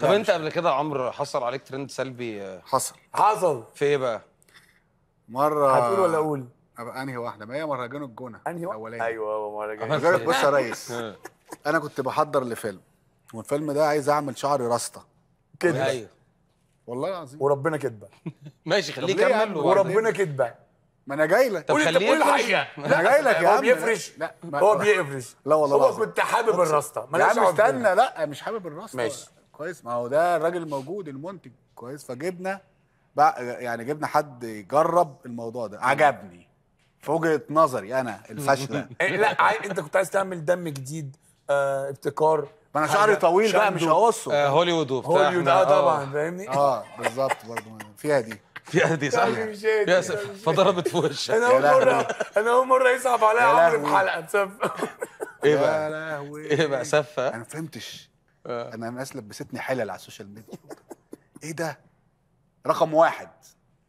طب انت قبل كده يا عمرو حصل عليك ترند سلبي حصل حصل في ايه بقى؟ مره هتقول ولا اقول؟ أبقى انهي واحده ما هي مهرجان الجونه انهي واحده ايوه مهرجان الجونه بص يا ريس آه. انا كنت بحضر لفيلم والفيلم ده عايز اعمل شعري راسطه كده ايوه والله العظيم وربنا كدبه ماشي خليه يكمل وربنا كدبه ما انا جاي لك طب خليه قول حاجه انا جاي لك يا عم هو بيفرش لا هو بيفرش لا والله هو كنت حابب الراسطه ما استنى لا مش حابب الراسطه ماشي كويس ما هو ده الراجل الموجود المنتج كويس فجبنا بقى يعني جبنا حد يجرب الموضوع ده عجبني في وجهه نظري انا الفاشله إيه، لا انت كنت عايز تعمل دم جديد آه، ابتكار ما انا شعري طويل بقى مش هقصه آه، هوليوود وبتاع هوليوود آه،, اه طبعا فاهمني اه بالظبط برضه فيها دي فيها دي صح فيها فضربت في وشك انا اول مره انا اول مره يصعب عليا عمرو في حلقه تصفق ايه بقى؟ ايه بقى سفه؟ انا ما فهمتش آه. انا الناس لبستني حلل على السوشيال ميديا ايه ده رقم واحد